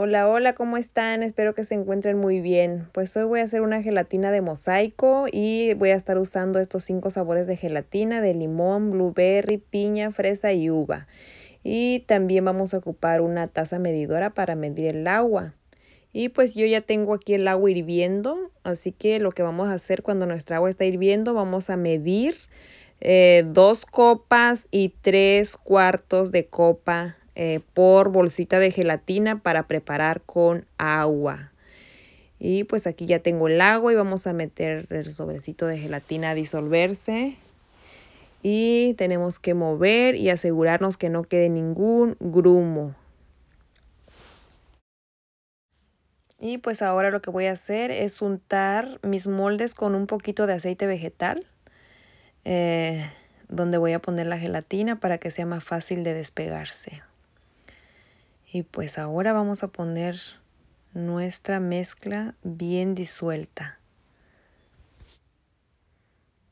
Hola, hola, ¿cómo están? Espero que se encuentren muy bien. Pues hoy voy a hacer una gelatina de mosaico y voy a estar usando estos cinco sabores de gelatina de limón, blueberry, piña, fresa y uva. Y también vamos a ocupar una taza medidora para medir el agua. Y pues yo ya tengo aquí el agua hirviendo, así que lo que vamos a hacer cuando nuestra agua está hirviendo, vamos a medir eh, dos copas y tres cuartos de copa eh, por bolsita de gelatina para preparar con agua. Y pues aquí ya tengo el agua y vamos a meter el sobrecito de gelatina a disolverse. Y tenemos que mover y asegurarnos que no quede ningún grumo. Y pues ahora lo que voy a hacer es untar mis moldes con un poquito de aceite vegetal. Eh, donde voy a poner la gelatina para que sea más fácil de despegarse. Y pues ahora vamos a poner nuestra mezcla bien disuelta.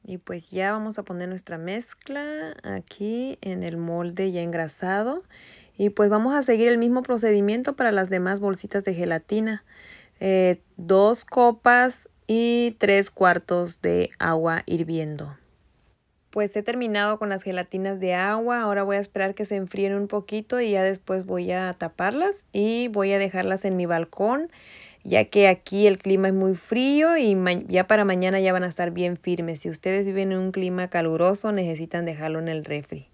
Y pues ya vamos a poner nuestra mezcla aquí en el molde ya engrasado. Y pues vamos a seguir el mismo procedimiento para las demás bolsitas de gelatina. Eh, dos copas y tres cuartos de agua hirviendo pues he terminado con las gelatinas de agua, ahora voy a esperar que se enfríen un poquito y ya después voy a taparlas y voy a dejarlas en mi balcón ya que aquí el clima es muy frío y ya para mañana ya van a estar bien firmes. Si ustedes viven en un clima caluroso necesitan dejarlo en el refri.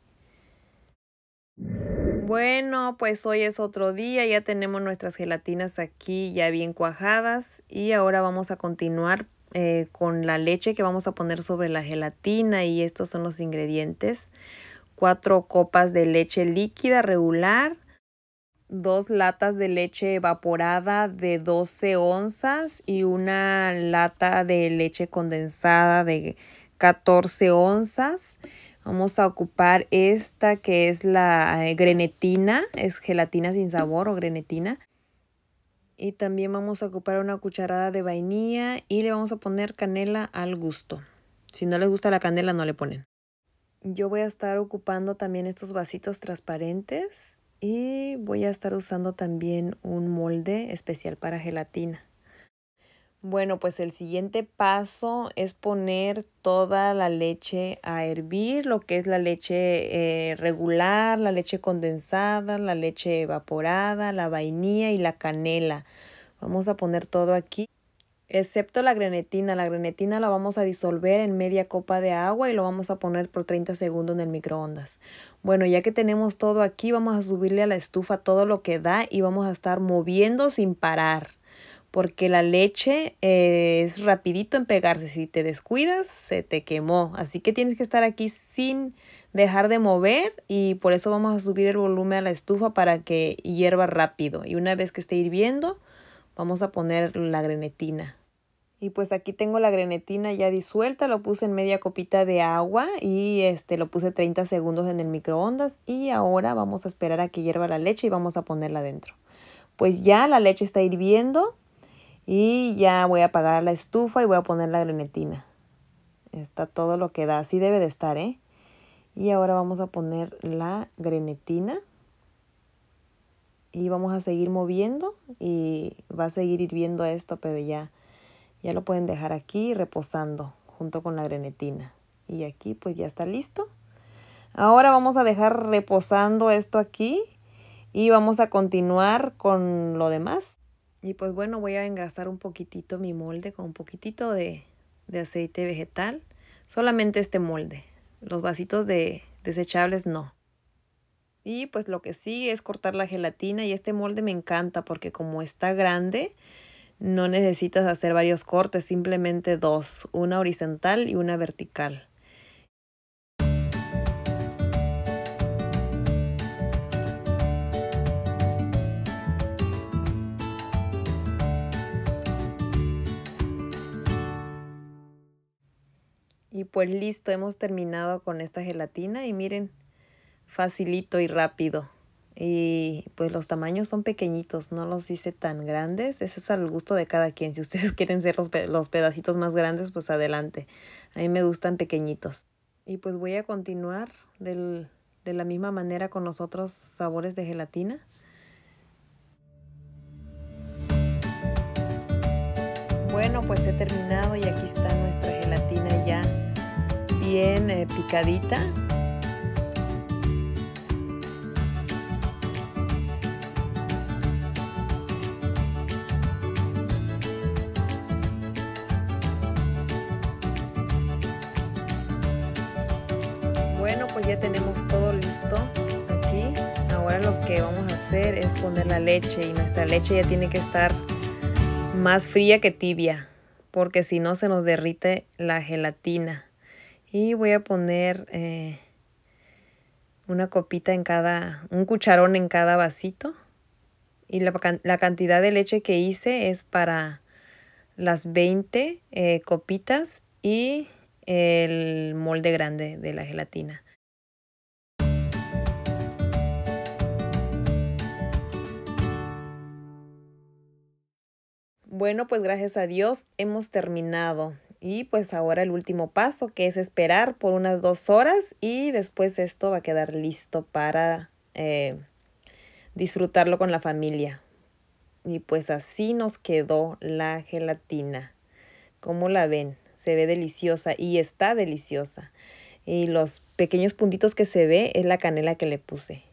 Bueno, pues hoy es otro día, ya tenemos nuestras gelatinas aquí ya bien cuajadas y ahora vamos a continuar eh, con la leche que vamos a poner sobre la gelatina y estos son los ingredientes. Cuatro copas de leche líquida regular, Dos latas de leche evaporada de 12 onzas y una lata de leche condensada de 14 onzas. Vamos a ocupar esta que es la eh, grenetina, es gelatina sin sabor o grenetina y también vamos a ocupar una cucharada de vainilla y le vamos a poner canela al gusto. Si no les gusta la canela no le ponen. Yo voy a estar ocupando también estos vasitos transparentes y voy a estar usando también un molde especial para gelatina. Bueno, pues el siguiente paso es poner toda la leche a hervir, lo que es la leche eh, regular, la leche condensada, la leche evaporada, la vainilla y la canela. Vamos a poner todo aquí, excepto la grenetina. La grenetina la vamos a disolver en media copa de agua y lo vamos a poner por 30 segundos en el microondas. Bueno, ya que tenemos todo aquí, vamos a subirle a la estufa todo lo que da y vamos a estar moviendo sin parar porque la leche eh, es rapidito en pegarse. Si te descuidas, se te quemó. Así que tienes que estar aquí sin dejar de mover y por eso vamos a subir el volumen a la estufa para que hierva rápido. Y una vez que esté hirviendo, vamos a poner la grenetina. Y pues aquí tengo la grenetina ya disuelta, lo puse en media copita de agua y este lo puse 30 segundos en el microondas y ahora vamos a esperar a que hierva la leche y vamos a ponerla dentro. Pues ya la leche está hirviendo, y ya voy a apagar la estufa y voy a poner la grenetina. Está todo lo que da, así debe de estar, ¿eh? Y ahora vamos a poner la grenetina. Y vamos a seguir moviendo y va a seguir hirviendo esto, pero ya, ya lo pueden dejar aquí reposando junto con la grenetina. Y aquí pues ya está listo. Ahora vamos a dejar reposando esto aquí y vamos a continuar con lo demás. Y pues bueno, voy a engrasar un poquitito mi molde con un poquitito de, de aceite vegetal. Solamente este molde. Los vasitos de desechables no. Y pues lo que sí es cortar la gelatina y este molde me encanta porque como está grande no necesitas hacer varios cortes, simplemente dos, una horizontal y una vertical. Y pues listo, hemos terminado con esta gelatina y miren, facilito y rápido. Y pues los tamaños son pequeñitos, no los hice tan grandes. Ese es al gusto de cada quien. Si ustedes quieren ser los, los pedacitos más grandes, pues adelante. A mí me gustan pequeñitos. Y pues voy a continuar de la misma manera con los otros sabores de gelatina. Bueno, pues he terminado y aquí está nuestra gelatina bien eh, picadita. Bueno, pues ya tenemos todo listo aquí. Ahora lo que vamos a hacer es poner la leche y nuestra leche ya tiene que estar más fría que tibia porque si no se nos derrite la gelatina. Y voy a poner eh, una copita en cada, un cucharón en cada vasito. Y la, cantidad de leche que hice es para las 20 eh, copitas y el molde grande de la gelatina. Bueno, pues gracias a Dios hemos terminado. Y pues ahora el último paso que es esperar por unas dos horas y después esto va a quedar listo para eh, disfrutarlo con la familia. Y pues así nos quedó la gelatina. ¿Cómo la ven? Se ve deliciosa y está deliciosa. Y los pequeños puntitos que se ve es la canela que le puse.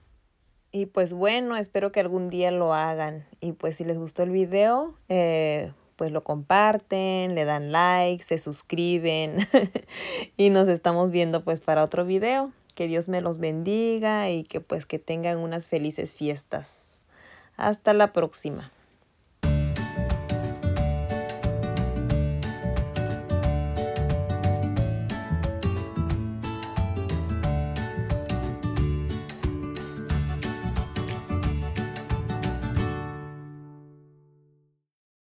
Y pues bueno, espero que algún día lo hagan. Y pues si les gustó el video, eh, pues lo comparten, le dan like, se suscriben y nos estamos viendo pues para otro video. Que Dios me los bendiga y que pues que tengan unas felices fiestas. Hasta la próxima.